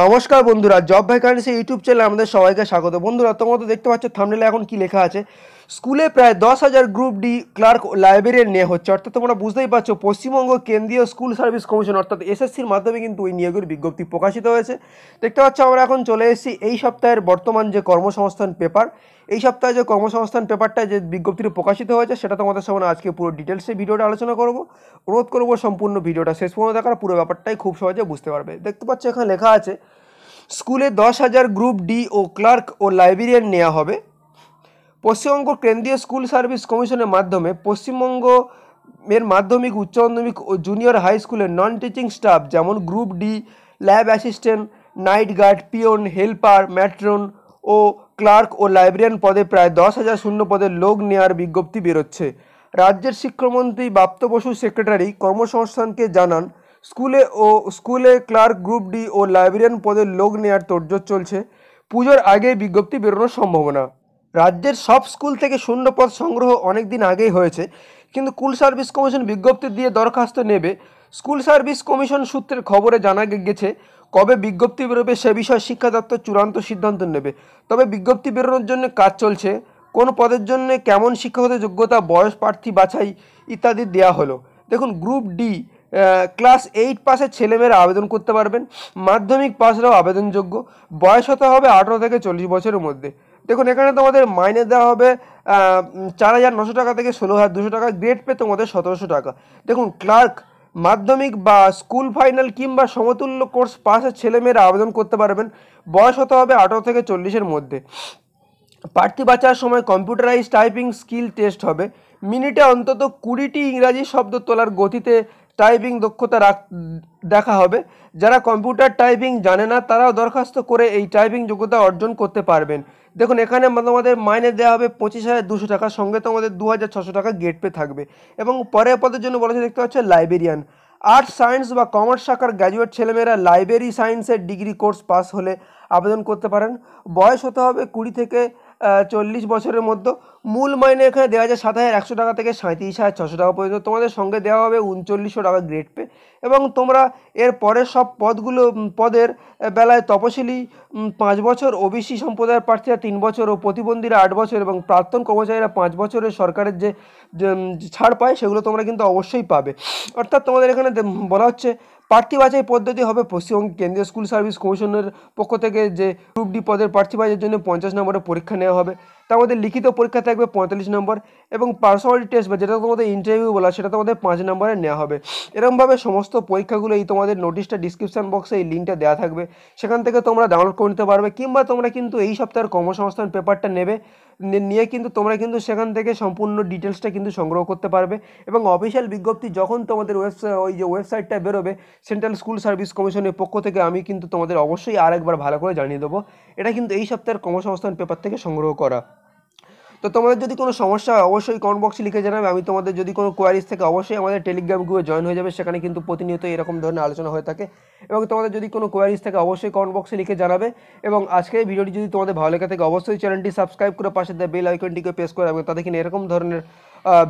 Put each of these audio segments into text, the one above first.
নমস্কার বন্ধুরা job vacancy YouTube চ্যানেলে আমাদের সবাইকে স্বাগত বন্ধুরা তোমরা তো দেখতে পাচ্ছ থামনেলে এখন কি লেখা আছে স্কুলে প্রায় দশ হাজার গ্রুপ ডি ক্লার্ক লাইব্রেরিয়ান নেওয়া হচ্ছে অর্থাৎ তোমরা বুঝতেই পারছো পশ্চিমবঙ্গ কেন্দ্রীয় স্কুল সার্ভিস কমিশন অর্থাৎ এসএসসির মাধ্যমে কিন্তু এই নিয়োগের বিজ্ঞপ্তি প্রকাশিত হয়েছে দেখতে পাচ্ছ আমরা এখন চলে এসেছি এই সপ্তাহের বর্তমান যে কর্মসংস্থান পেপার এই সপ্তাহে যে কর্মসংস্থান পেপারটা যে বিজ্ঞপ্তিটি প্রকাশিত হয়েছে সেটা তোমাদের সামনে আজকে পুরো ডিটেলসে ভিডিওটা আলোচনা করব অনুরোধ করব সম্পূর্ণ ভিডিওটা শেষ পর্যন্ত দেখার পুরো ব্যাপারটাই খুব সহজে বুঝতে পারবে দেখতে পাচ্ছ এখানে লেখা আছে স্কুলে দশ হাজার গ্রুপ ডি ও ক্লার্ক ও লাইব্রেরিয়ান নেওয়া হবে পশ্চিমবঙ্গ কেন্দ্রীয় স্কুল সার্ভিস কমিশনের মাধ্যমে পশ্চিমবঙ্গ এর মাধ্যমিক উচ্চ মাধ্যমিক ও জুনিয়র হাই স্কুলের নন টিচিং স্টাফ যেমন group D lab assistant night guard peon helper matron ও ক্লার্ক ও লাইব্রেরিয়ান পদে প্রায় দশ হাজার শূন্য পদে লোক নেওয়ার বিজ্ঞপ্তি বেরোচ্ছে রাজ্যের শিক্ষামন্ত্রী বাপ্ত বসু সেক্রেটারি কর্মসংস্থানকে জানান স্কুলে ও স্কুলে ক্লার্ক গ্রুপ ডি ও লাইব্রেরিয়ান পদে লোক নেওয়ার তোড়জোড় চলছে পুজোর আগে বিজ্ঞপ্তি বেরোনোর সম্ভাবনা রাজ্যের সব স্কুল থেকে শূন্য পদ সংগ্রহ অনেক দিন আগেই হয়েছে কিন্তু কুল সার্ভিস কমিশন বিজ্ঞপ্তি দিয়ে দরখাস্ত নেবে স্কুল সার্ভিস কমিশন সূত্রের খবরে জানা গেছে কবে বিজ্ঞপ্তি বেরোবে সে বিষয়ে শিক্ষা দপ্তর চূড়ান্ত সিদ্ধান্ত নেবে তবে বিজ্ঞপ্তি বেরোনোর জন্য কাজ চলছে কোন পদের জন্য কেমন শিক্ষাগত যোগ্যতা বয়স প্রার্থী বাছাই ইত্যাদি দেয়া হলো দেখুন গ্রুপ ডি ক্লাস এইট পাসের ছেলেমেয়েরা আবেদন করতে পারবেন মাধ্যমিক পাসরাও আবেদনযোগ্য বয়স হতে হবে আঠেরো থেকে চল্লিশ বছরের মধ্যে দেখুন এখানে তোমাদের মাইনে দেওয়া হবে চার হাজার নশো টাকা থেকে ষোলো হাজার দুশো টাকা গ্রেড পে তোমাদের সতেরোশো টাকা দেখুন ক্লার্ক মাধ্যমিক বা স্কুল ফাইনাল কিংবা সমতুল্য কোর্স পাশের ছেলেমেয়েরা আবেদন করতে পারবেন বয়স হতে হবে আঠারো থেকে চল্লিশের মধ্যে প্রার্থী বাঁচার সময় কম্পিউটারাইজ টাইপিং স্কিল টেস্ট হবে মিনিটে অন্তত কুড়িটি ইংরাজি শব্দ তোলার গতিতে টাইপিং দক্ষতা রাখ দেখা হবে যারা কম্পিউটার টাইপিং জানে না তারাও দরখাস্ত করে এই টাইপিং যোগ্যতা অর্জন করতে পারবেন দেখুন এখানে তোমাদের মাইনে দেওয়া হবে পঁচিশ হাজার দুশো টাকা সঙ্গে তোমাদের দু হাজার ছশো টাকা গেট পে থাকবে এবং পরের পদের জন্য বলেছে দেখতে পাচ্ছে লাইব্রেরিয়ান আর্টস সায়েন্স বা কমার্স শাখার গ্র্যাজুয়েট ছেলেমেয়েরা লাইব্রেরি সায়েন্সের ডিগ্রি কোর্স পাস হলে আবেদন করতে পারেন বয়স হতে হবে কুড়ি থেকে চল্লিশ বছরের মধ্যে মূল মাইনে এখানে দেওয়া যায় সাত হাজার একশো টাকা থেকে সাঁত্রিশ হাজার ছশো টাকা পর্যন্ত তোমাদের সঙ্গে দেওয়া হবে উনচল্লিশশো টাকা গ্রেড পে এবং তোমরা এর পরের সব পদগুলো পদের বেলায় তপশিলি পাঁচ বছর ওবিসি সম্প্রদায়ের প্রার্থীরা তিন বছর ও প্রতিবন্ধীরা আট বছর এবং প্রাক্তন কর্মচারীরা পাঁচ বছরের সরকারের যে ছাড় পায় সেগুলো তোমরা কিন্তু অবশ্যই পাবে অর্থাৎ তোমাদের এখানে বলা হচ্ছে প্রার্থী বাছাই পদ্ধতি হবে পশ্চিমবঙ্গ কেন্দ্রীয় স্কুল সার্ভিস কমিশনের পক্ষ থেকে যে গ্রুপ ডি পদের প্রার্থী বাছাইয়ের জন্য পঞ্চাশ নম্বরের পরীক্ষা নেওয়া হবে তোমাদের লিখিত পরীক্ষা থাকবে পঁয়তাল্লিশ নম্বর এবং পার্সোনালিটি টেস্ট বা যেটা তোমাদের ইন্টারভিউ বলা সেটা তোমাদের পাঁচ নম্বরে নেওয়া হবে এরকমভাবে সমস্ত পরীক্ষাগুলো এই তোমাদের নোটিশটা ডিসক্রিপশান বক্সে এই লিঙ্কটা দেওয়া থাকবে সেখান থেকে তোমরা ডাউনলোড করে নিতে পারবে কিংবা তোমরা কিন্তু এই সপ্তাহের কর্মসংস্থান পেপারটা নেবে নিয়ে কিন্তু তোমরা কিন্তু সেখান থেকে সম্পূর্ণ ডিটেলসটা কিন্তু সংগ্রহ করতে পারবে এবং অফিসিয়াল বিজ্ঞপ্তি যখন তোমাদের ওয়েবসাইট ওই যে ওয়েবসাইটটা বেরোবে সেন্ট্রাল স্কুল সার্ভিস কমিশনের পক্ষ থেকে আমি কিন্তু তোমাদের অবশ্যই আরেকবার ভালো করে জানিয়ে দেবো এটা কিন্তু এই সপ্তাহের কর্মসংস্থান পেপার থেকে সংগ্রহ করা তো তোমাদের যদি কোনো সমস্যা হয় অবশ্যই কমেন্ট বক্সে লিখে জানাবে আমি তোমাদের যদি কোনো কোয়ারিজ থেকে অবশ্যই আমাদের টেলিগ্রাম গ্রুপে জয়েন হয়ে যাবে সেখানে কিন্তু প্রতিনিয়ত এরকম ধরনের আলোচনা হয়ে থাকে এবং তোমাদের যদি কোনো কোয়ারিজ থাকে অবশ্যই কমেন্ট বক্সে লিখে জানাবে এবং আজকের ভিডিওটি যদি তোমাদের ভালো লেগে থাকে অবশ্যই চ্যানেলটি সাবস্ক্রাইব করে পাশে দেয় বেল আইকনটিকে প্রেস করে রাখবে তাদের কিন্তু এরকম ধরনের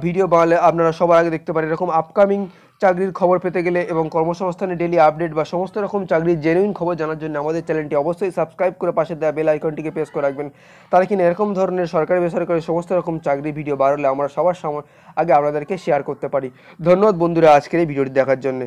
ভিডিও বানালে আপনারা সবার আগে দেখতে পারেন এরকম আপকামিং চাকরির খবর পেতে গেলে এবং কর্মসংস্থানের ডেলি আপডেট বা সমস্ত রকম চাকরির জেনুইন খবর জানার জন্য আমাদের চ্যানেলটি অবশ্যই সাবস্ক্রাইব করে পাশে দেওয়া বেল আইকনটিকে প্রেস করে রাখবেন তারা কিনা এরকম ধরনের সরকারি বেসরকারি সমস্ত রকম চাকরি ভিডিও বার হলে আমরা সবার সময় আগে আপনাদেরকে শেয়ার করতে পারি ধন্যবাদ বন্ধুরা আজকের এই ভিডিওটি দেখার জন্য